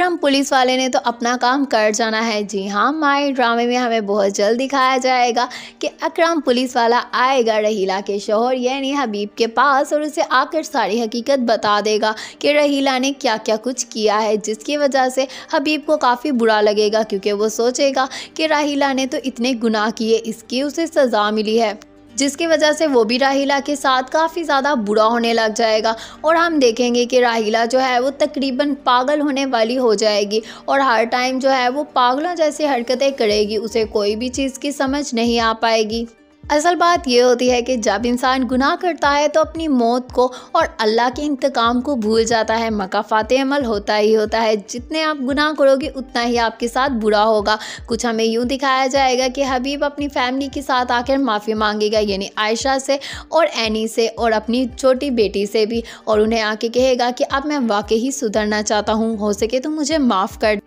Vikram police वाले ने तो अपना काम कर जाना है जी हाँ माए ड्रामे में हमें बहुत जल्द दिखाया जाएगा कि अकरम पुलिस वाला आएगा रहीला के शोहर यानी हबीब के पास और उसे आकर सारी हकीकत बता देगा कि रहीला ने क्या क्या कुछ किया है जिसकी वजह से हबीब को काफ़ी बुरा लगेगा क्योंकि वो सोचेगा कि रहीला ने तो इतने गुनाह किए इसकी उसे सज़ा मिली है जिसकी वजह से वो भी राहिला के साथ काफ़ी ज़्यादा बुरा होने लग जाएगा और हम देखेंगे कि राहिला जो है वो तकरीबन पागल होने वाली हो जाएगी और हर टाइम जो है वो पागलों जैसी हरकतें करेगी उसे कोई भी चीज़ की समझ नहीं आ पाएगी असल बात यह होती है कि जब इंसान गुनाह करता है तो अपनी मौत को और अल्लाह के इंतकाम को भूल जाता है मकाफात अमल होता ही होता है जितने आप गुनाह करोगे उतना ही आपके साथ बुरा होगा कुछ हमें यूँ दिखाया जाएगा कि हबीब अपनी फैमिली के साथ आकर माफ़ी मांगेगा यानी आयशा से और एनी से और अपनी छोटी बेटी से भी और उन्हें आके कहेगा कि अब मैं वाकई ही सुधरना चाहता हूँ हो सके तो मुझे माफ़ कर